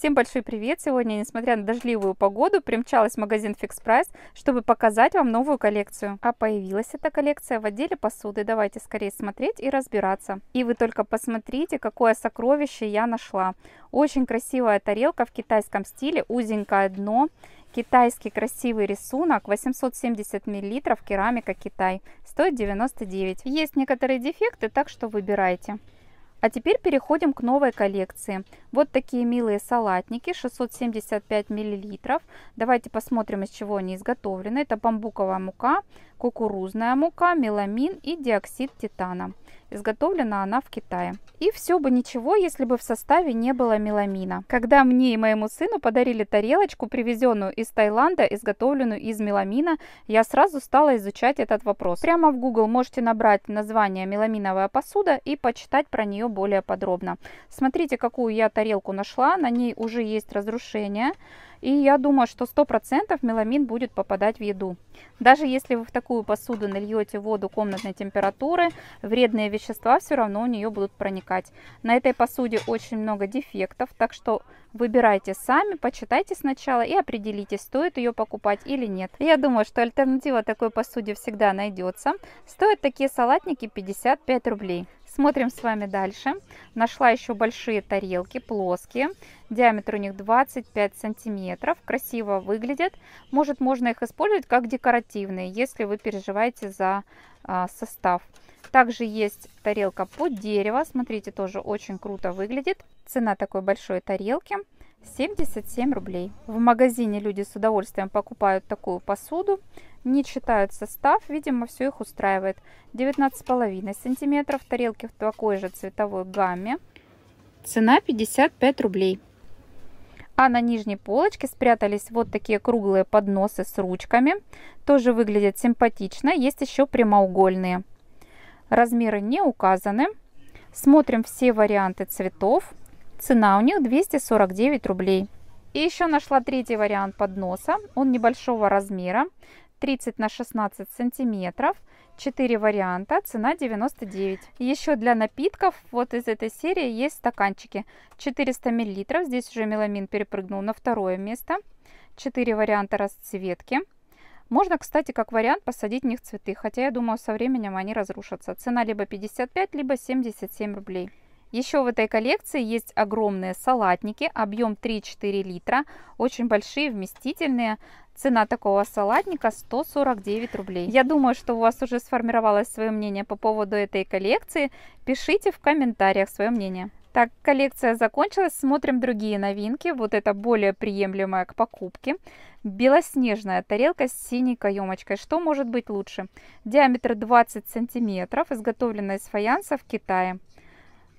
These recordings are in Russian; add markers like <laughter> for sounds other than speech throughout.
Всем большой привет! Сегодня, несмотря на дождливую погоду, примчалась в магазин Fix Price, чтобы показать вам новую коллекцию. А появилась эта коллекция в отделе посуды. Давайте скорее смотреть и разбираться. И вы только посмотрите, какое сокровище я нашла. Очень красивая тарелка в китайском стиле, узенькое дно. Китайский красивый рисунок, 870 мл, керамика Китай, стоит 99. Есть некоторые дефекты, так что выбирайте. А теперь переходим к новой коллекции. Вот такие милые салатники, 675 мл. Давайте посмотрим, из чего они изготовлены. Это бамбуковая мука, кукурузная мука, меламин и диоксид титана. Изготовлена она в Китае. И все бы ничего, если бы в составе не было меламина. Когда мне и моему сыну подарили тарелочку, привезенную из Таиланда, изготовленную из меламина, я сразу стала изучать этот вопрос. Прямо в Google можете набрать название меламиновая посуда и почитать про нее более подробно. Смотрите, какую я тарелку нашла. На ней уже есть разрушение. И я думаю, что 100% меламин будет попадать в еду. Даже если вы в такую посуду нальете воду комнатной температуры, вредные вещества все равно у нее будут проникать. На этой посуде очень много дефектов, так что выбирайте сами, почитайте сначала и определите, стоит ее покупать или нет. Я думаю, что альтернатива такой посуде всегда найдется. Стоят такие салатники 55 рублей. Смотрим с вами дальше. Нашла еще большие тарелки, плоские. Диаметр у них 25 сантиметров. Красиво выглядят. Может, можно их использовать как декоративные, если вы переживаете за а, состав. Также есть тарелка под дерево. Смотрите, тоже очень круто выглядит. Цена такой большой тарелки – 77 рублей. В магазине люди с удовольствием покупают такую посуду, не читают состав, видимо, все их устраивает. 19,5 сантиметров, тарелки в такой же цветовой гамме. Цена 55 рублей. А на нижней полочке спрятались вот такие круглые подносы с ручками. Тоже выглядят симпатично. Есть еще прямоугольные. Размеры не указаны. Смотрим все варианты цветов. Цена у них 249 рублей. И еще нашла третий вариант подноса. Он небольшого размера, 30 на 16 сантиметров. 4 варианта, цена 99. Еще для напитков вот из этой серии есть стаканчики. 400 миллилитров. здесь уже меламин перепрыгнул на второе место. 4 варианта расцветки. Можно, кстати, как вариант посадить в них цветы, хотя я думаю, со временем они разрушатся. Цена либо 55, либо 77 рублей. Еще в этой коллекции есть огромные салатники, объем 3-4 литра, очень большие, вместительные. Цена такого салатника 149 рублей. Я думаю, что у вас уже сформировалось свое мнение по поводу этой коллекции. Пишите в комментариях свое мнение. Так, коллекция закончилась, смотрим другие новинки. Вот это более приемлемая к покупке. Белоснежная тарелка с синей каемочкой. Что может быть лучше? Диаметр 20 сантиметров, изготовлена из фаянса в Китае.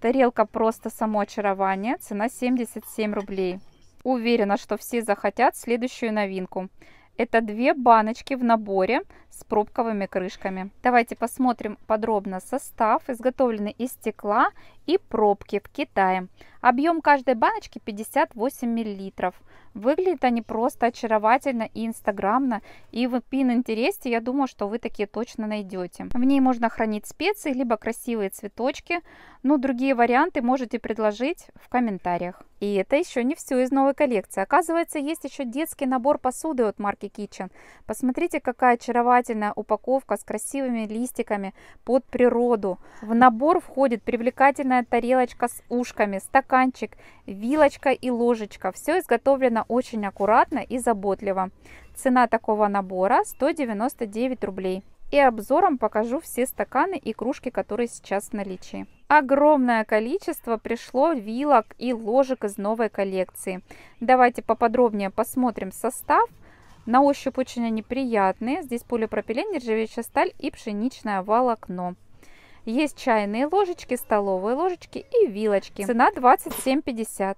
Тарелка просто само очарование. Цена 77 рублей. Уверена, что все захотят следующую новинку. Это две баночки в наборе с пробковыми крышками. Давайте посмотрим подробно состав. Изготовлены из стекла и пробки в Китае. Объем каждой баночки 58 мл. Выглядят они просто очаровательно и инстаграмно. И в пин-интересе я думаю, что вы такие точно найдете. В ней можно хранить специи, либо красивые цветочки. но ну, другие варианты можете предложить в комментариях. И это еще не все из новой коллекции. Оказывается, есть еще детский набор посуды от марки Kitchen. Посмотрите, какая очаровательная упаковка с красивыми листиками под природу. В набор входит привлекательная серебряная тарелочка с ушками, стаканчик, вилочка и ложечка. Все изготовлено очень аккуратно и заботливо. Цена такого набора 199 рублей. И обзором покажу все стаканы и кружки, которые сейчас в наличии. Огромное количество пришло вилок и ложек из новой коллекции. Давайте поподробнее посмотрим состав. На ощупь очень они приятные. Здесь полипропилен, нержавеющая сталь и пшеничное волокно. Есть чайные ложечки, столовые ложечки и вилочки. Цена 27,50.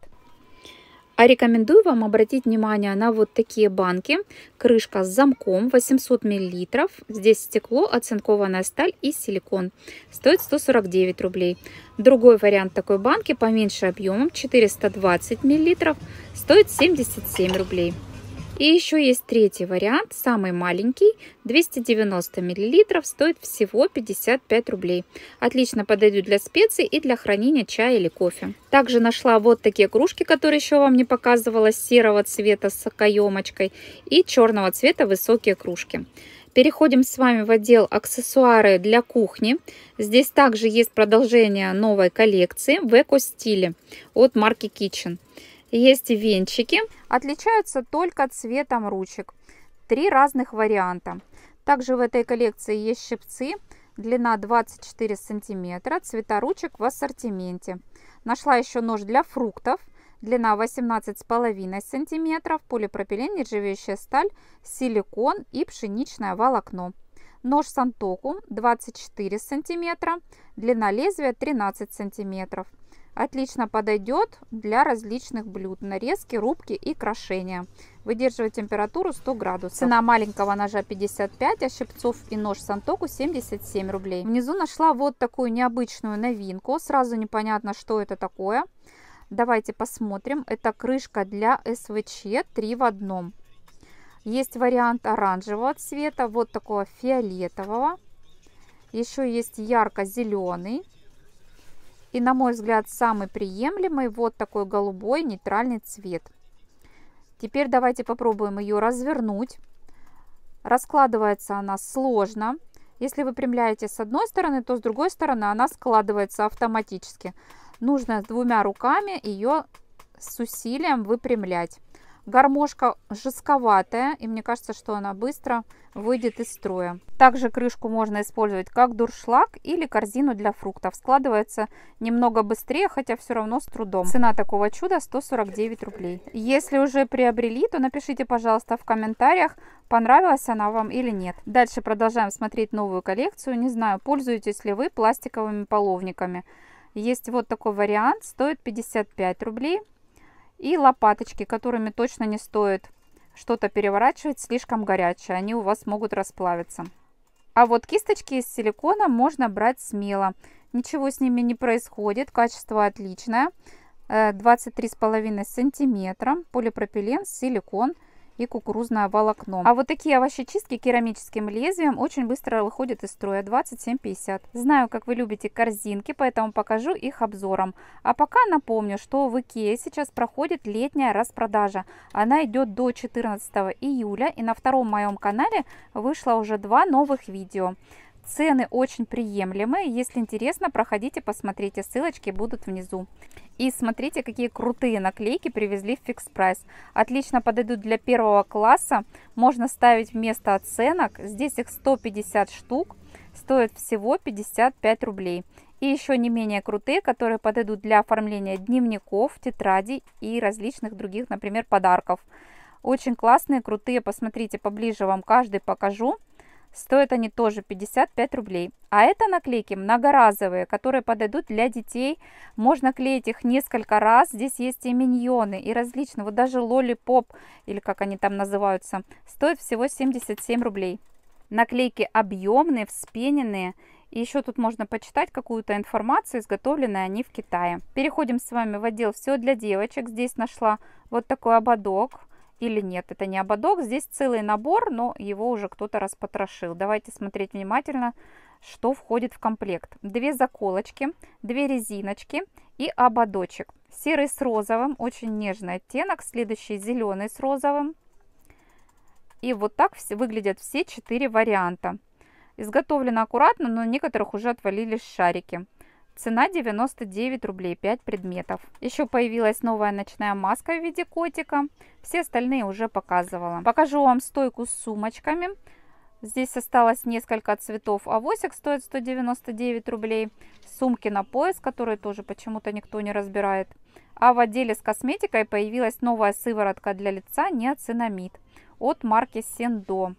А рекомендую вам обратить внимание на вот такие банки. Крышка с замком 800 мл. Здесь стекло, оцинкованная сталь и силикон. Стоит 149 рублей. Другой вариант такой банки поменьше объемом 420 мл. Стоит 77 рублей. И еще есть третий вариант, самый маленький, 290 мл, стоит всего 55 рублей. Отлично подойдет для специй и для хранения чая или кофе. Также нашла вот такие кружки, которые еще вам не показывала, серого цвета с окоемочкой и черного цвета высокие кружки. Переходим с вами в отдел аксессуары для кухни. Здесь также есть продолжение новой коллекции в эко-стиле от марки Kitchen. Есть и венчики. Отличаются только цветом ручек. Три разных варианта. Также в этой коллекции есть щипцы. Длина 24 сантиметра. Цвета ручек в ассортименте. Нашла еще нож для фруктов. Длина 18,5 сантиметров. Полипропилен, нержавеющая сталь, силикон и пшеничное волокно. Нож Сантоку 24 сантиметра, длина лезвия 13 сантиметров. Отлично подойдет для различных блюд, нарезки, рубки и крошения. Выдерживает температуру 100 градусов. Цена маленького ножа 55, а щипцов и нож Сантоку 77 рублей. Внизу нашла вот такую необычную новинку. Сразу непонятно, что это такое. Давайте посмотрим. Это крышка для СВЧ 3 в одном. Есть вариант оранжевого цвета, вот такого фиолетового. Еще есть ярко-зеленый. И, на мой взгляд, самый приемлемый вот такой голубой нейтральный цвет. Теперь давайте попробуем ее развернуть. Раскладывается она сложно. Если вы выпрямляете с одной стороны, то с другой стороны она складывается автоматически. Нужно двумя руками ее с усилием выпрямлять. Гармошка жестковатая, и мне кажется, что она быстро выйдет из строя. Также крышку можно использовать как дуршлаг или корзину для фруктов. Складывается немного быстрее, хотя все равно с трудом. Цена такого чуда 149 рублей. Если уже приобрели, то напишите, пожалуйста, в комментариях, понравилась она вам или нет. Дальше продолжаем смотреть новую коллекцию. Не знаю, пользуетесь ли вы пластиковыми половниками. Есть вот такой вариант, стоит 55 рублей. И лопаточки, которыми точно не стоит что-то переворачивать, слишком горячее, они у вас могут расплавиться. А вот кисточки из силикона можно брать смело. Ничего с ними не происходит, качество отличное. 23,5 э, сантиметра, полипропилен, силикон – и кукурузное волокно. А вот такие овощечистки керамическим лезвием очень быстро выходят из строя 27,50. Знаю, как вы любите корзинки, поэтому покажу их обзором. А пока напомню, что в Икее сейчас проходит летняя распродажа. Она идет до 14 июля и на втором моем канале вышло уже два новых видео. Цены очень приемлемые. Если интересно, проходите, посмотрите. Ссылочки будут внизу. И смотрите, какие крутые наклейки привезли в фикс прайс. Отлично подойдут для первого класса. Можно ставить вместо оценок. Здесь их 150 штук. Стоит всего 55 рублей. И еще не менее крутые, которые подойдут для оформления дневников, тетрадей и различных других, например, подарков. Очень классные, крутые. Посмотрите, поближе вам каждый покажу. Стоят они тоже 55 рублей. А это наклейки многоразовые, которые подойдут для детей. Можно клеить их несколько раз. Здесь есть и миньоны, и различные. Вот даже лолипоп, или как они там называются, стоит всего 77 рублей. Наклейки объемные, вспененные. И еще тут можно почитать какую-то информацию, изготовленные они в Китае. Переходим с вами в отдел «Все для девочек». Здесь нашла вот такой ободок или нет. Это не ободок, здесь целый набор, но его уже кто-то распотрошил. Давайте смотреть внимательно, что входит в комплект. Две заколочки, две резиночки и ободочек. Серый с розовым, очень нежный оттенок. Следующий зеленый с розовым. И вот так выглядят все четыре варианта. Изготовлено аккуратно, но у некоторых уже отвалились шарики. Цена 99 рублей 5 предметов. Еще появилась новая ночная маска в виде котика. Все остальные уже показывала. Покажу вам стойку с сумочками. Здесь осталось несколько цветов. Авосик стоит 199 рублей. Сумки на пояс, которые тоже почему-то никто не разбирает. А в отделе с косметикой появилась новая сыворотка для лица неоцинамид от марки Сендо.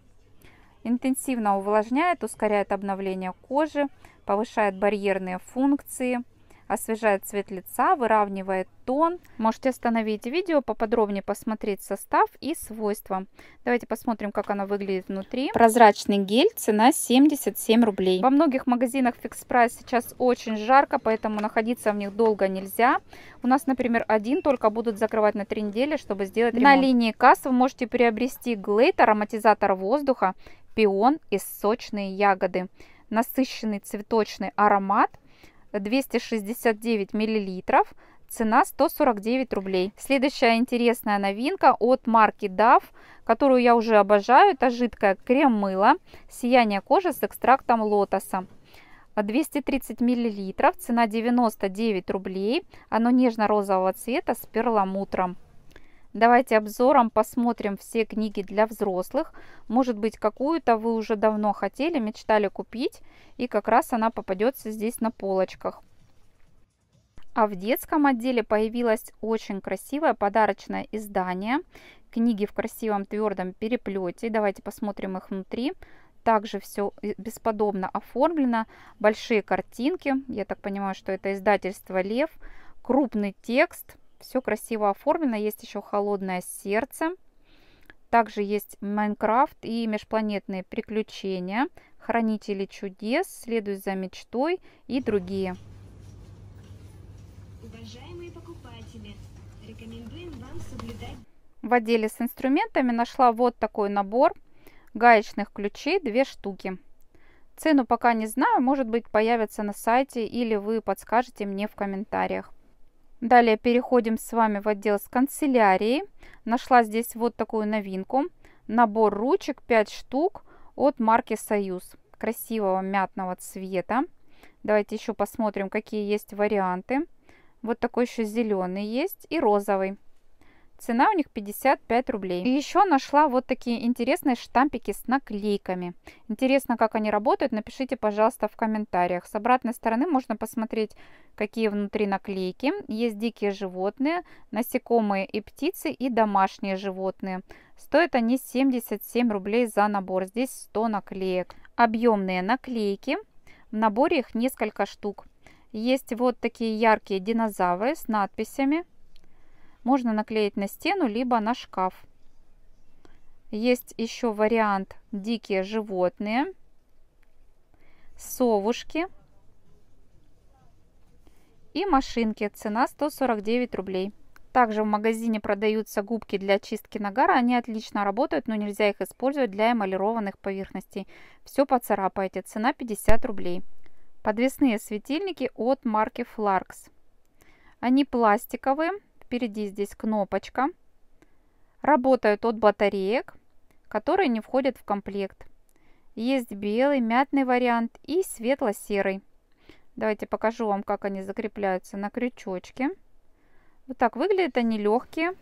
Интенсивно увлажняет, ускоряет обновление кожи повышает барьерные функции, освежает цвет лица, выравнивает тон. Можете остановить видео, поподробнее посмотреть состав и свойства. Давайте посмотрим, как она выглядит внутри. Прозрачный гель, цена 77 рублей. Во многих магазинах фикс прайс сейчас очень жарко, поэтому находиться в них долго нельзя. У нас, например, один только будут закрывать на 3 недели, чтобы сделать ремонт. На линии касс вы можете приобрести глейт, ароматизатор воздуха, пион и сочные ягоды насыщенный цветочный аромат 269 э, миллилитров. Цена 149 рублей. Следующая интересная новинка от марки DAF, которую я уже обожаю. Это жидкое крем-мыло «Сияние кожи» с экстрактом лотоса. 230 мл, цена 99 рублей. Оно нежно-розового цвета с перламутром. Давайте обзором посмотрим все книги для взрослых. Может быть, какую-то вы уже давно хотели, мечтали купить, и как раз она попадется здесь на полочках. А в детском отделе появилось очень красивое подарочное издание. Книги в красивом твердом переплете. Давайте посмотрим их внутри. Также все бесподобно оформлено. Большие картинки. Я так понимаю, что это издательство «Лев». Крупный текст – все красиво оформлено. Есть еще холодное сердце. Также есть Майнкрафт и межпланетные приключения, хранители чудес, следуй за мечтой и другие. Уважаемые покупатели, рекомендуем вам соблюдать... В отделе с инструментами нашла вот такой набор гаечных ключей, две штуки. Цену пока не знаю, может быть появится на сайте или вы подскажете мне в комментариях. Далее переходим с вами в отдел с канцелярией. Нашла здесь вот такую новинку. Набор ручек 5 штук от марки Союз. Красивого мятного цвета. Давайте еще посмотрим, какие есть варианты. Вот такой еще зеленый есть и розовый. Цена у них 55 рублей. И еще нашла вот такие интересные штампики с наклейками. Интересно, как они работают, напишите, пожалуйста, в комментариях. С обратной стороны можно посмотреть, какие внутри наклейки. Есть дикие животные, насекомые и птицы и домашние животные. Стоят они 77 рублей за набор. Здесь 100 наклеек. Объемные наклейки. В наборе их несколько штук. Есть вот такие яркие динозавры с надписями можно наклеить на стену, либо на шкаф. Есть еще вариант дикие животные, совушки и машинки. Цена 149 рублей. Также в магазине продаются губки для чистки нагара. Они отлично работают, но нельзя их использовать для эмалированных поверхностей. Все поцарапаете. Цена 50 рублей. Подвесные светильники от марки Flarks. Они пластиковые Впереди здесь кнопочка. Работают от батареек, которые не входят в комплект. Есть белый, мятный вариант и светло-серый. Давайте покажу вам, как они закрепляются на крючочке. Вот так выглядят они легкие.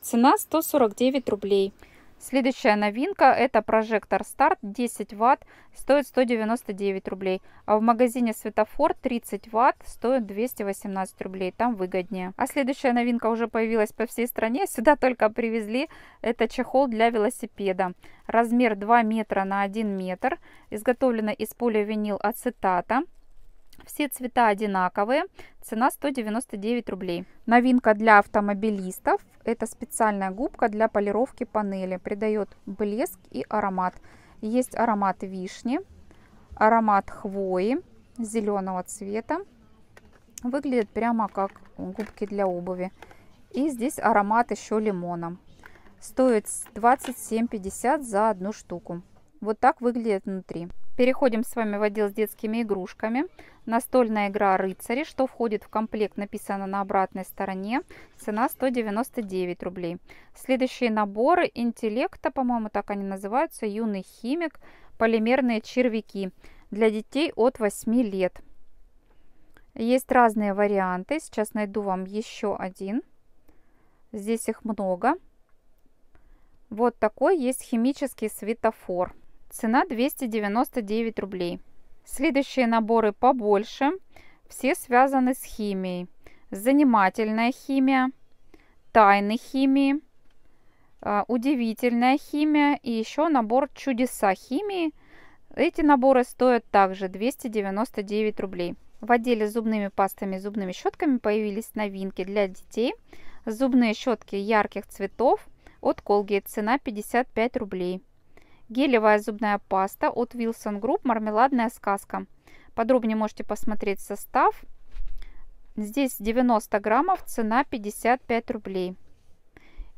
Цена 149 рублей. Следующая новинка это прожектор старт 10 ватт стоит 199 рублей, а в магазине светофор 30 ватт стоит 218 рублей, там выгоднее. А следующая новинка уже появилась по всей стране, <laughs> сюда только привезли, это чехол для велосипеда. Размер 2 метра на 1 метр, изготовлено из поливинил ацетата. Все цвета одинаковые, цена 199 рублей. Новинка для автомобилистов. Это специальная губка для полировки панели. Придает блеск и аромат. Есть аромат вишни, аромат хвои зеленого цвета. Выглядит прямо как губки для обуви. И здесь аромат еще лимона. Стоит 27,50 за одну штуку. Вот так выглядит внутри. Переходим с вами в отдел с детскими игрушками. Настольная игра «Рыцари», что входит в комплект, написано на обратной стороне. Цена 199 рублей. Следующие наборы «Интеллекта», по-моему, так они называются, «Юный химик», «Полимерные червяки» для детей от 8 лет. Есть разные варианты. Сейчас найду вам еще один. Здесь их много. Вот такой есть химический светофор. Цена 299 рублей. Следующие наборы побольше. Все связаны с химией. Занимательная химия, тайны химии, а, удивительная химия и еще набор чудеса химии. Эти наборы стоят также 299 рублей. В отделе зубными пастами и зубными щетками появились новинки для детей. Зубные щетки ярких цветов от Colgate. Цена 55 рублей. Гелевая зубная паста от Wilson Group «Мармеладная сказка». Подробнее можете посмотреть состав. Здесь 90 граммов, цена 55 рублей.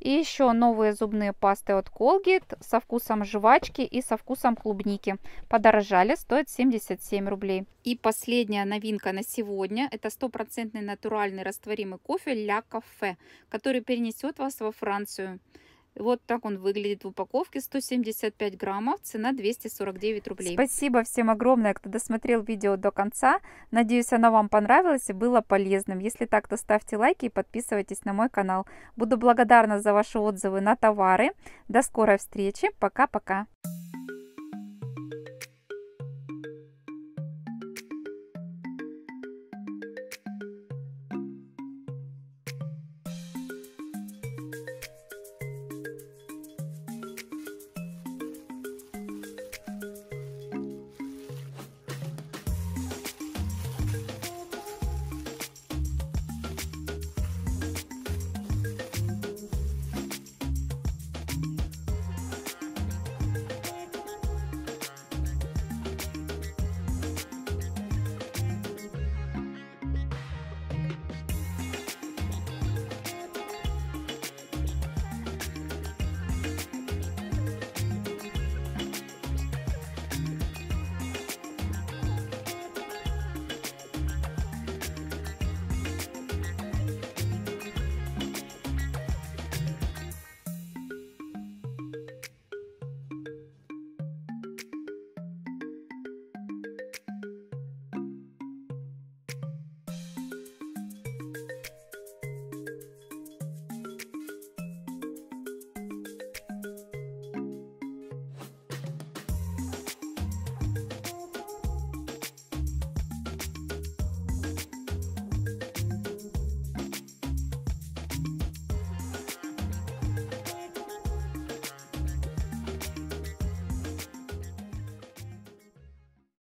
И еще новые зубные пасты от Colgate со вкусом жвачки и со вкусом клубники. Подорожали, стоит 77 рублей. И последняя новинка на сегодня – это стопроцентный натуральный растворимый кофе «Ля Кафе», который перенесет вас во Францию. Вот так он выглядит в упаковке, 175 граммов, цена 249 рублей. Спасибо всем огромное, кто досмотрел видео до конца. Надеюсь, оно вам понравилось и было полезным. Если так, то ставьте лайки и подписывайтесь на мой канал. Буду благодарна за ваши отзывы на товары. До скорой встречи, пока-пока.